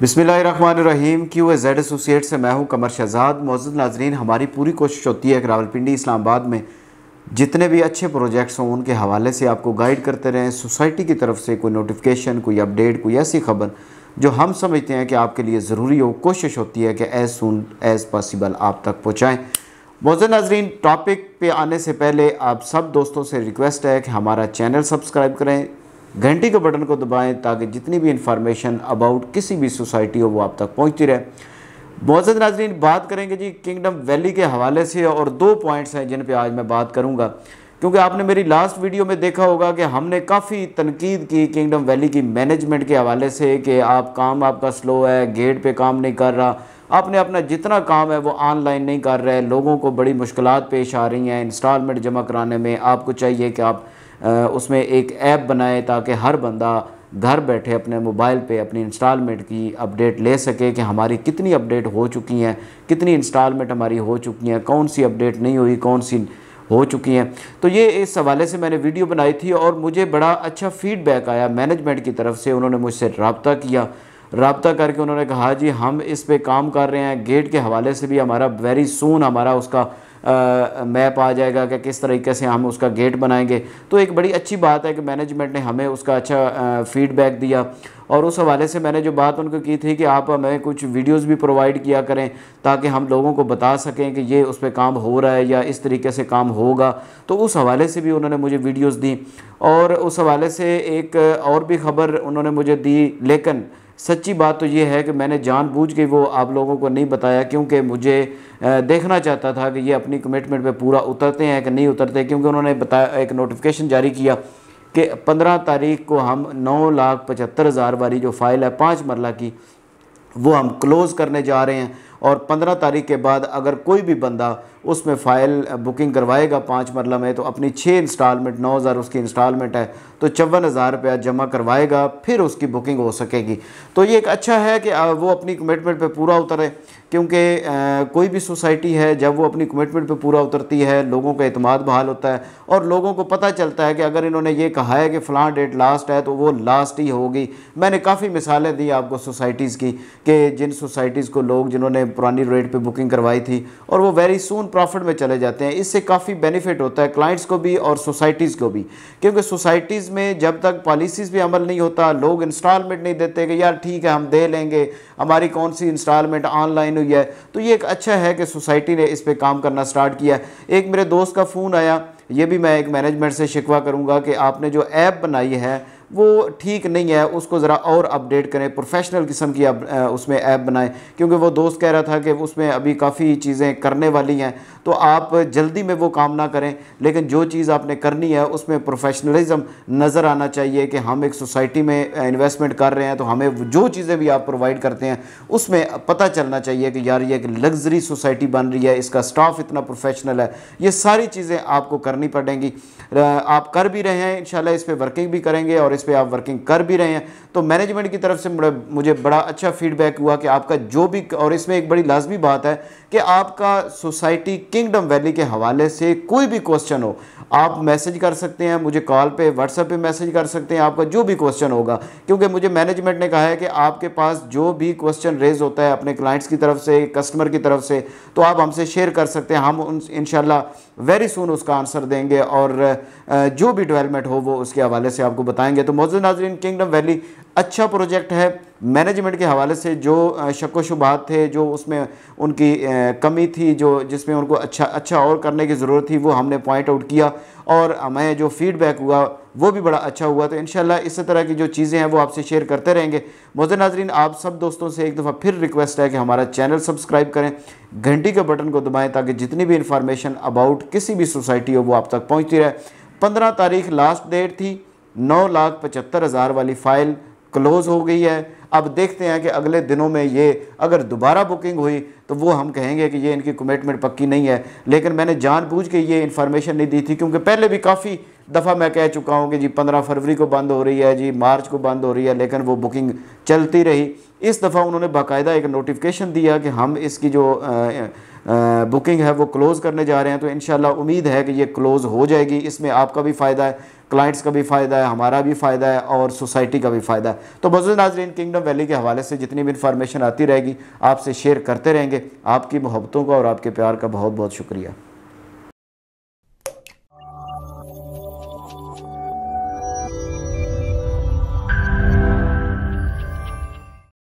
बिसमीम Q Z associate से मैं हूँ कमर शहजाद मौजूद नाजरीन हमारी पूरी कोशिश होती है कि रावलपिंडी इस्लामाबाद में जितने भी अच्छे प्रोजेक्ट्स हों उनके हवाले से आपको गाइड करते रहें सोसाइटी की तरफ से कोई नोटिफिकेशन कोई अपडेट कोई ऐसी खबर जो हम समझते हैं कि आपके लिए ज़रूरी हो कोशिश होती है कि एज़ सुन एज़ पॉसिबल आप तक पहुँचाएँ मौजूद नाजरीन टॉपिक पे आने से पहले आप सब दोस्तों से रिक्वेस्ट है कि हमारा चैनल सब्सक्राइब करें घंटी के बटन को दबाएं ताकि जितनी भी इंफॉर्मेशन अबाउट किसी भी सोसाइटी हो वो आप तक पहुंचती रहे मौजूद नाजरीन बात करेंगे जी किंगडम वैली के हवाले से और दो पॉइंट्स हैं जिन पर आज मैं बात करूँगा क्योंकि आपने मेरी लास्ट वीडियो में देखा होगा कि हमने काफ़ी तनकीद की किंगडम वैली की मैनेजमेंट के हवाले से कि आप काम आपका स्लो है गेट पर काम नहीं कर रहा आपने अपना जितना काम है वो ऑनलाइन नहीं कर रहे लोगों को बड़ी मुश्किल पेश आ रही हैं इंस्टॉलमेंट जमा कराने में आपको चाहिए कि आप उसमें एक ऐप बनाए ताकि हर बंदा घर बैठे अपने मोबाइल पे अपनी इंस्टॉलमेंट की अपडेट ले सके कि हमारी कितनी अपडेट हो चुकी हैं कितनी इंस्टॉलमेंट हमारी हो चुकी हैं कौन सी अपडेट नहीं हुई कौन सी हो चुकी हैं तो ये इस हवाले से मैंने वीडियो बनाई थी और मुझे बड़ा अच्छा फीडबैक आया मैनेजमेंट की तरफ से उन्होंने मुझसे रबता किया रबता करके उन्होंने कहा जी हम इस पर काम कर रहे हैं गेट के हवाले से भी हमारा वेरी सून हमारा उसका मैप आ जाएगा कि किस तरीके से हम उसका गेट बनाएंगे तो एक बड़ी अच्छी बात है कि मैनेजमेंट ने हमें उसका अच्छा फीडबैक दिया और उस हवाले से मैंने जो बात उनको की थी कि आप हमें कुछ वीडियोस भी प्रोवाइड किया करें ताकि हम लोगों को बता सकें कि ये उस पर काम हो रहा है या इस तरीके से काम होगा तो उस हवाले से भी उन्होंने मुझे वीडियोज़ दी और उस हवाले से एक और भी खबर उन्होंने मुझे दी लेकिन सच्ची बात तो ये है कि मैंने जानबूझ के वो आप लोगों को नहीं बताया क्योंकि मुझे देखना चाहता था कि ये अपनी कमिटमेंट पे पूरा उतरते हैं कि नहीं उतरते क्योंकि उन्होंने बताया एक नोटिफिकेशन जारी किया कि पंद्रह तारीख को हम नौ लाख पचहत्तर हज़ार वाली जो फ़ाइल है पाँच मरला की वो हम क्लोज़ करने जा रहे हैं और पंद्रह तारीख के बाद अगर कोई भी बंदा उसमें फ़ाइल बुकिंग करवाएगा पाँच मरला में तो अपनी छः इंस्टॉलमेंट नौ हज़ार उसकी इंस्टॉलमेंट है तो चौवन हज़ार रुपया जमा करवाएगा फिर उसकी बुकिंग हो सकेगी तो ये एक अच्छा है कि वो अपनी कमिटमेंट पे पूरा उतरे क्योंकि कोई भी सोसाइटी है जब वो अपनी कमिटमेंट पे पूरा उतरती है लोगों का अतमाद बहाल होता है और लोगों को पता चलता है कि अगर इन्होंने ये कहा है कि फ़लाँ डेट लास्ट है तो वो लास्ट ही होगी मैंने काफ़ी मिसालें दी आपको सोसाइटीज़ की कि जिन सोसाइटीज़ को लोग जिन्होंने पुरानी रेट पर बुकिंग करवाई थी और वो वेरी सून प्रॉफिट में चले जाते हैं इससे काफ़ी बेनिफिट होता है क्लाइंट्स को भी और सोसाइटीज़ को भी क्योंकि सोसाइटीज़ में जब तक पॉलिसीज़ भी अमल नहीं होता लोग इंस्टॉलमेंट नहीं देते कि यार ठीक है हम दे लेंगे हमारी कौन सी इंस्टॉलमेंट ऑनलाइन हुई है तो ये एक अच्छा है कि सोसाइटी ने इस पर काम करना स्टार्ट किया एक मेरे दोस्त का फ़ोन आया ये भी मैं एक मैनेजमेंट से शिकवा करूँगा कि आपने जो ऐप बनाई है वो ठीक नहीं है उसको ज़रा और अपडेट करें प्रोफेशनल किस्म की अब उसमें ऐप बनाएं क्योंकि वो दोस्त कह रहा था कि उसमें अभी काफ़ी चीज़ें करने वाली हैं तो आप जल्दी में वो काम ना करें लेकिन जो चीज़ आपने करनी है उसमें प्रोफेशनलिज्म नज़र आना चाहिए कि हम एक सोसाइटी में इन्वेस्टमेंट कर रहे हैं तो हमें जो चीज़ें भी आप प्रोवाइड करते हैं उसमें पता चलना चाहिए कि यार ये एक लग्जरी सोसाइटी बन रही है इसका स्टाफ इतना प्रोफेशनल है ये सारी चीज़ें आपको करनी पड़ेंगी आप कर भी रहे हैं इन इस पर वर्किंग भी करेंगे और इस पर आप वर्किंग कर भी रहे हैं तो मैनेजमेंट की तरफ से मुझे बड़ा अच्छा फीडबैक हुआ कि आपका जो भी और इसमें एक बड़ी लाजमी बात है कि आपका सोसाइटी किंगडम वैली के हवाले से कोई भी क्वेश्चन हो आप मैसेज हाँ। कर सकते हैं मुझे कॉल पे व्हाट्सएप पे मैसेज कर सकते हैं आपका जो भी क्वेश्चन होगा क्योंकि मुझे मैनेजमेंट ने कहा है कि आपके पास जो भी क्वेश्चन रेज होता है अपने क्लाइंट्स की तरफ से कस्टमर की तरफ से तो आप हमसे शेयर कर सकते हैं हम उन इन वेरी सुन उसका आंसर देंगे और जो भी डेवलपमेंट हो वो उसके हवाले से आपको बताएंगे तो मौजूद नाजरीन किंगडम वैली अच्छा प्रोजेक्ट है मैनेजमेंट के हवाले से जो व शुबात थे जो उसमें उनकी कमी थी जो जिसमें उनको अच्छा अच्छा और करने की ज़रूरत थी वो हमने पॉइंट आउट किया और हमें जो फीडबैक हुआ वो भी बड़ा अच्छा हुआ तो इन इस तरह की जो चीज़ें हैं वो आपसे शेयर करते रहेंगे मोजर नाजरीन आप सब दोस्तों से एक दफ़ा फिर रिक्वेस्ट है कि हमारा चैनल सब्सक्राइब करें घंटी के बटन को दबाएँ ताकि जितनी भी इंफॉर्मेशन अबाउट किसी भी सोसाइटी हो वो आप तक पहुँचती रहे पंद्रह तारीख लास्ट डेट थी नौ लाख पचहत्तर हज़ार वाली फ़ाइल क्लोज़ हो गई है अब देखते हैं कि अगले दिनों में ये अगर दोबारा बुकिंग हुई तो वो हम कहेंगे कि ये इनकी कमिटमेंट पक्की नहीं है लेकिन मैंने जानबूझ के ये इन्फॉर्मेशन नहीं दी थी क्योंकि पहले भी काफ़ी दफ़ा मैं कह चुका हूँ कि जी पंद्रह फरवरी को बंद हो रही है जी मार्च को बंद हो रही है लेकिन वो बुकिंग चलती रही इस दफ़ा उन्होंने बाकायदा एक नोटिफिकेशन दिया कि हम इसकी जो बुकिंग है वो क्लोज़ करने जा रहे हैं तो इन उम्मीद है कि ये क्लोज़ हो जाएगी इसमें आपका भी फ़ायदा है क्लाइंट्स का भी फ़ायदा है हमारा भी फ़ायदा है और सोसाइटी का भी फ़ायदा है तो मजुल नाजरीन किंगडम वैली के हवाले से जितनी भी इन्फॉर्मेशन आती रहेगी आपसे शेयर करते रहेंगे आपकी मोहब्बतों का और आपके प्यार का बहुत बहुत शुक्रिया